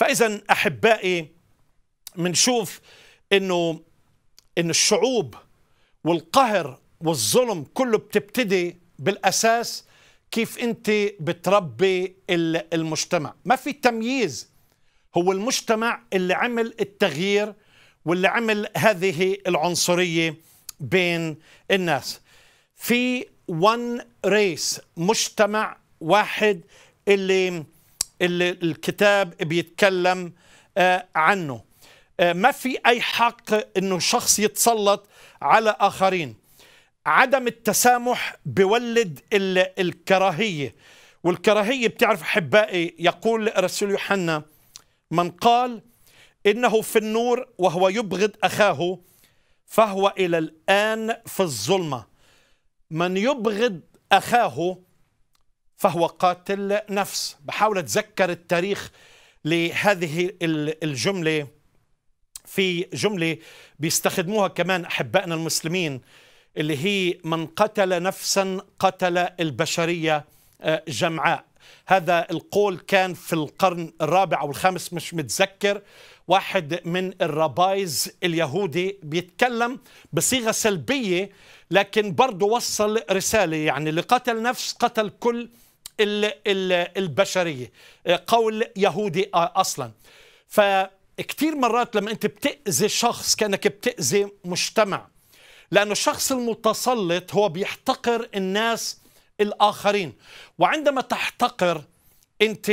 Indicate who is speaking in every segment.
Speaker 1: فاذا احبائي منشوف انه ان الشعوب والقهر والظلم كله بتبتدي بالاساس كيف انت بتربي المجتمع ما في تمييز هو المجتمع اللي عمل التغيير واللي عمل هذه العنصريه بين الناس في ون ريس مجتمع واحد اللي اللي الكتاب بيتكلم آه، عنه آه، ما في أي حق أنه شخص يتسلط على آخرين عدم التسامح بولد الكراهية والكراهية بتعرف أحبائي يقول الرسول يوحنا من قال إنه في النور وهو يبغض أخاه فهو إلى الآن في الظلمة من يبغض أخاه فهو قاتل نفس بحاول أتذكر التاريخ لهذه الجملة في جملة بيستخدموها كمان أحبائنا المسلمين اللي هي من قتل نفسا قتل البشرية آه، جمعاء هذا القول كان في القرن الرابع أو الخامس مش متذكر واحد من الربايز اليهودي بيتكلم بصيغة سلبية لكن برضه وصل رسالة يعني اللي قتل نفس قتل كل البشريه آه، قول يهودي آه، اصلا فكتير مرات لما انت بتاذي شخص كانك بتاذي مجتمع لانه الشخص المتسلط هو بيحتقر الناس الاخرين وعندما تحتقر انت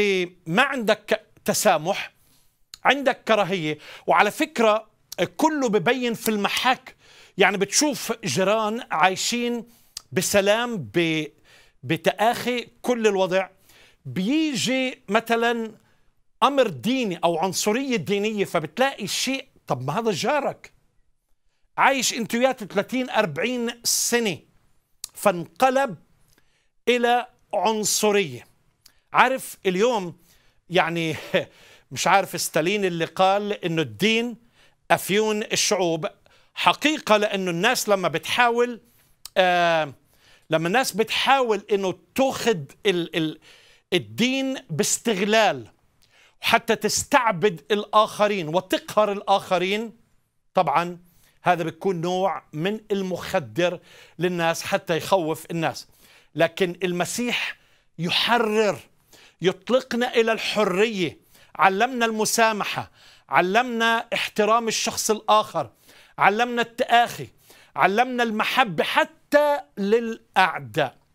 Speaker 1: ما عندك تسامح عندك كراهيه وعلى فكره كله ببين في المحاك يعني بتشوف جيران عايشين بسلام ب بتآخي كل الوضع بيجي مثلا امر ديني او عنصريه دينيه فبتلاقي الشيء طب ما هذا جارك عايش انت وياه 30 40 سنه فانقلب الى عنصريه عارف اليوم يعني مش عارف ستالين اللي قال انه الدين افيون الشعوب حقيقه لانه الناس لما بتحاول آه لما الناس بتحاول انه تاخذ الدين باستغلال حتى تستعبد الاخرين وتقهر الاخرين طبعا هذا بيكون نوع من المخدر للناس حتى يخوف الناس لكن المسيح يحرر يطلقنا الى الحريه علمنا المسامحه علمنا احترام الشخص الاخر علمنا التآخي علمنا المحبه حتى حتى للأعداء